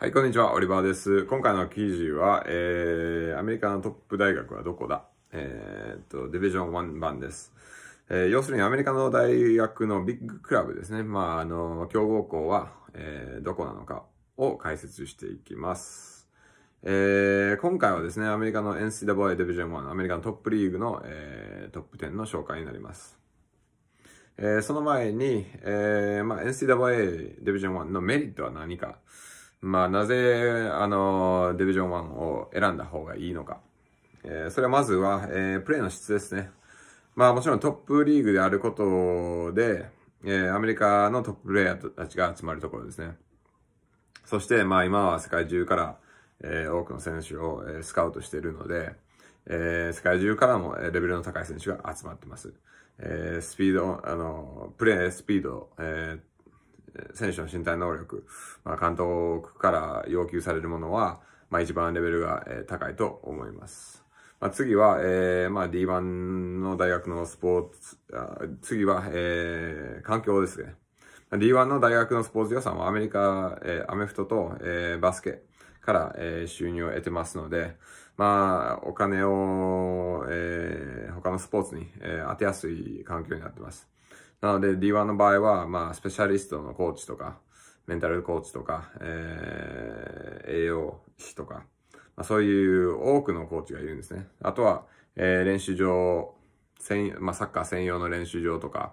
はい、こんにちは、オリバーです。今回の記事は、えー、アメリカのトップ大学はどこだえー、っと、ディビジョン1番です。えー、要するにアメリカの大学のビッグクラブですね。まあ、あの、強豪校は、えー、どこなのかを解説していきます。えー、今回はですね、アメリカの NCAA ディビジョン1、アメリカのトップリーグの、えー、トップ10の紹介になります。えー、その前に、えーまあ、NCAA ディビジョン1のメリットは何か、まあ、なぜ、あの、デビジョン1を選んだ方がいいのか。えー、それはまずは、えー、プレイの質ですね。まあ、もちろんトップリーグであることで、えー、アメリカのトッププレイヤーたちが集まるところですね。そして、まあ、今は世界中から、えー、多くの選手を、えー、スカウトしているので、えー、世界中からもレベルの高い選手が集まってます。えー、スピード、あの、プレイスピード、えー、選手の身体能力、まあ、監督から要求されるものは、まあ、一番レベルが、え高いと思います。まあ、次は、えー、まあ、D1 の大学のスポーツ、あ次は、えー、環境ですね。D1 の大学のスポーツ予算はアメリカ、えー、アメフトと、えー、バスケから、えー、収入を得てますので、まあ、お金を、えー、他のスポーツに、えー、当てやすい環境になってます。なので D1 の場合は、まあ、スペシャリストのコーチとか、メンタルコーチとか、えー、栄養士とか、まあ、そういう多くのコーチがいるんですね。あとは、えー、練習場、専まあ、サッカー専用の練習場とか、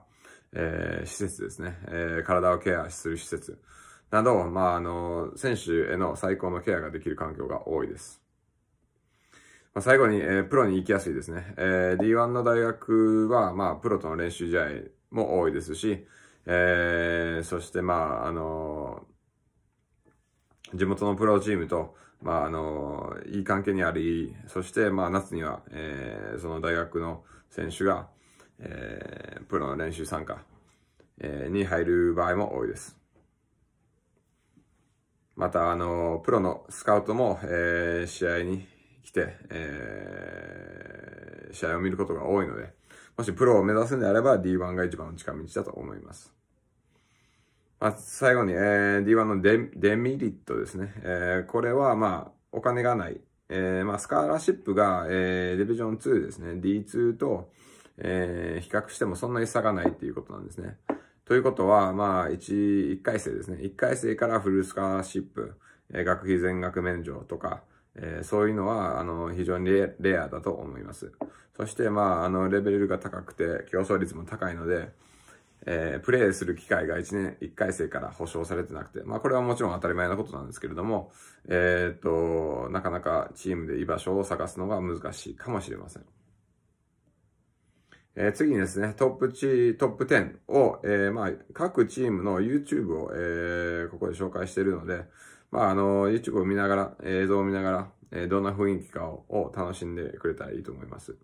えー、施設ですね、えー、体をケアする施設など、まあ、あの、選手への最高のケアができる環境が多いです。まあ、最後に、えー、プロに行きやすいですね。えー、D1 の大学は、まあ、プロとの練習試合も多いですし、えー、そして、まあ、あのー、地元のプロチームと、まあ、あのー、いい関係にあり、そして、まあ、夏には、えー、その大学の選手が、えー、プロの練習参加、えー、に入る場合も多いです。また、あの、プロのスカウトも、えー、試合に、来て、えー、試合を見ることが多いので、もしプロを目指すんであれば D1 が一番の近道だと思います。まあ、最後に、えー、D1 のデデメリットですね。えー、これは、まあ、お金がない。えー、まあ、スカーラシップが、えー、ディビジョン2ですね。D2 と、えー、比較してもそんなに差がないっていうことなんですね。ということは、まあ、1、1回生ですね。1回生からフルスカーシップ、えー、学費全額免除とか、えー、そういうのは、あの、非常にレアだと思います。そして、まあ、あの、レベルが高くて、競争率も高いので、えー、プレイする機会が1年、1回生から保証されてなくて、まあこれはもちろん当たり前なことなんですけれども、えー、っと、なかなかチームで居場所を探すのが難しいかもしれません。えー、次にですね、トップチー、トップ10を、えー、まあ、各チームの YouTube を、えー、ここで紹介しているので、まあ、あの、YouTube を見ながら、映像を見ながら、えどんな雰囲気かを楽しんでくれたらいいと思います。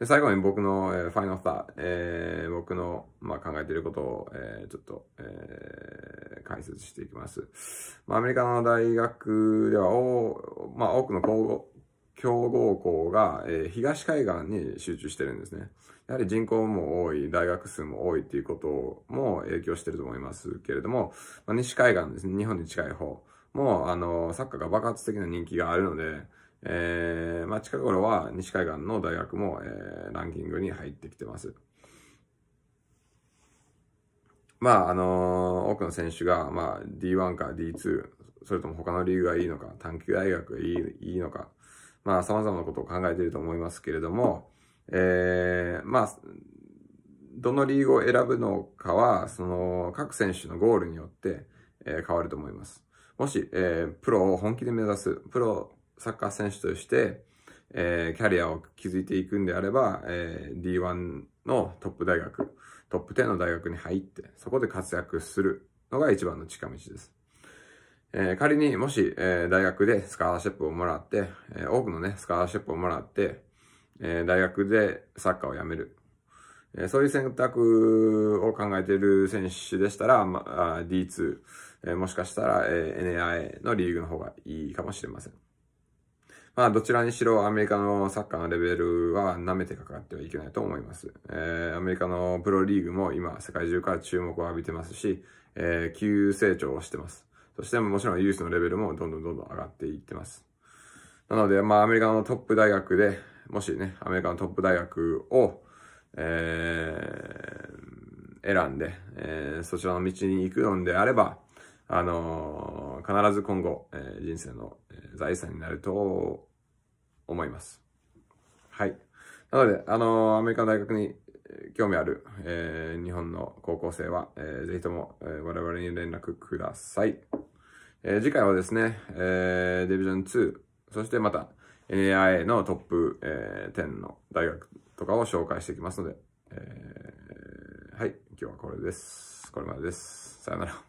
で、最後に僕の、えー、ファイナルスター、えー、僕の、まあ、考えていることを、えー、ちょっと、えー、解説していきます。まあ、アメリカの大学では、おまあ、多くの高校強豪校が、え東海岸に集中してるんですね。やはり人口も多い、大学数も多いっていうことも影響してると思いますけれども、ま西海岸ですね、日本に近い方も、あの、サッカーが爆発的な人気があるので、えー、まあ、近頃は西海岸の大学も、えー、ランキングに入ってきてます。まあ、あのー、多くの選手が、まあ、D1 か D2、それとも他のリーグがいいのか、短期大学がいいいいのか、まあ、様々なことを考えていると思いますけれども、えー、まあ、どのリーグを選ぶのかは、その、各選手のゴールによって、えー、変わると思います。もし、えー、プロを本気で目指す、プロサッカー選手として、えー、キャリアを築いていくんであれば、えー、D1 のトップ大学、トップ10の大学に入って、そこで活躍するのが一番の近道です。えー、仮にもし、えー、大学でスカーシップをもらって、えー、多くのね、スカーシップをもらって、えー、大学でサッカーをやめる。えー、そういう選択を考えている選手でしたら、まあ、D2、えー、もしかしたら、えー、n a i のリーグの方がいいかもしれません。まあ、どちらにしろアメリカのサッカーのレベルは舐めてかかってはいけないと思います。えー、アメリカのプロリーグも今世界中から注目を浴びてますし、えー、急成長をしてます。そしてもちろんユースのレベルもどんどんどんどん上がっていってます。なので、まあアメリカのトップ大学で、もしね、アメリカのトップ大学を、えー、選んで、えー、そちらの道に行くのであれば、あのー、必ず今後、えー、人生の財産になると思います。はい。なので、あのー、アメリカの大学に興味ある、えー、日本の高校生は、えー、ぜひとも、えー、我々に連絡ください。えー、次回はですね、えー、ディビジョン2、そしてまた NAIA のトップ、えー、10の大学とかを紹介していきますので、えー、はい、今日はこれです。これまでです。さよなら。